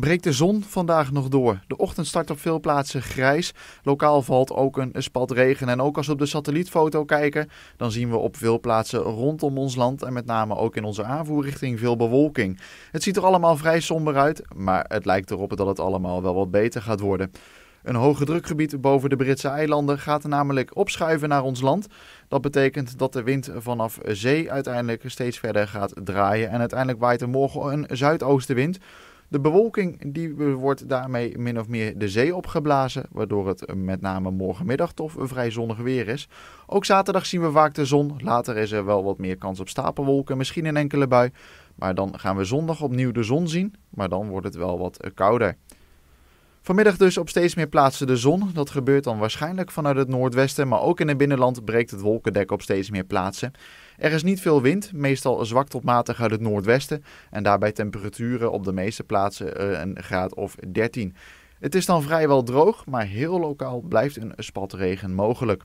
breekt de zon vandaag nog door. De ochtend start op veel plaatsen grijs. Lokaal valt ook een spat regen. En ook als we op de satellietfoto kijken, dan zien we op veel plaatsen rondom ons land en met name ook in onze aanvoerrichting veel bewolking. Het ziet er allemaal vrij somber uit, maar het lijkt erop dat het allemaal wel wat beter gaat worden. Een hoge drukgebied boven de Britse eilanden gaat namelijk opschuiven naar ons land. Dat betekent dat de wind vanaf zee uiteindelijk steeds verder gaat draaien. En uiteindelijk waait er morgen een zuidoostenwind. De bewolking die wordt daarmee min of meer de zee opgeblazen, waardoor het met name morgenmiddag toch een vrij zonnig weer is. Ook zaterdag zien we vaak de zon, later is er wel wat meer kans op stapelwolken, misschien een enkele bui. Maar dan gaan we zondag opnieuw de zon zien, maar dan wordt het wel wat kouder. Vanmiddag dus op steeds meer plaatsen de zon. Dat gebeurt dan waarschijnlijk vanuit het noordwesten, maar ook in het binnenland breekt het wolkendek op steeds meer plaatsen. Er is niet veel wind, meestal zwak tot matig uit het noordwesten en daarbij temperaturen op de meeste plaatsen eh, een graad of 13. Het is dan vrijwel droog, maar heel lokaal blijft een spatregen mogelijk.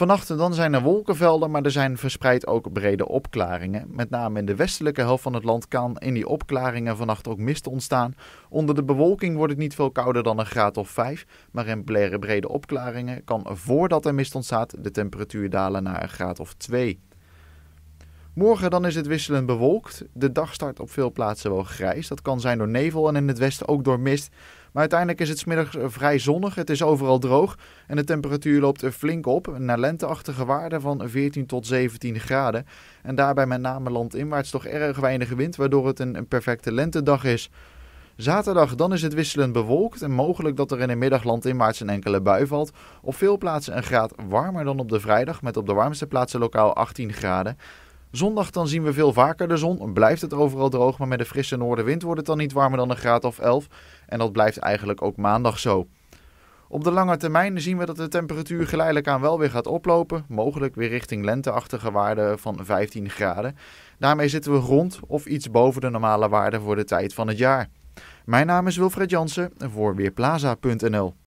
Vannacht en dan zijn er wolkenvelden, maar er zijn verspreid ook brede opklaringen. Met name in de westelijke helft van het land kan in die opklaringen vannacht ook mist ontstaan. Onder de bewolking wordt het niet veel kouder dan een graad of 5, maar in brede opklaringen kan voordat er mist ontstaat de temperatuur dalen naar een graad of 2. Morgen dan is het wisselend bewolkt. De dag start op veel plaatsen wel grijs. Dat kan zijn door nevel en in het westen ook door mist. Maar uiteindelijk is het smiddags eh, vrij zonnig. Het is overal droog. En de temperatuur loopt eh, flink op. Naar lenteachtige waarden van 14 tot 17 graden. En daarbij met name landinwaarts toch erg weinig wind. Waardoor het een perfecte lentedag is. Zaterdag dan is het wisselend bewolkt en mogelijk dat er in de middag landinwaarts een enkele bui valt. Op veel plaatsen een graad warmer dan op de vrijdag met op de warmste plaatsen lokaal 18 graden. Zondag dan zien we veel vaker de zon. Blijft het overal droog, maar met de frisse noordenwind wordt het dan niet warmer dan een graad of 11. En dat blijft eigenlijk ook maandag zo. Op de lange termijn zien we dat de temperatuur geleidelijk aan wel weer gaat oplopen, mogelijk weer richting lenteachtige waarden van 15 graden. Daarmee zitten we rond of iets boven de normale waarde voor de tijd van het jaar. Mijn naam is Wilfred Jansen voor Weerplaza.nl.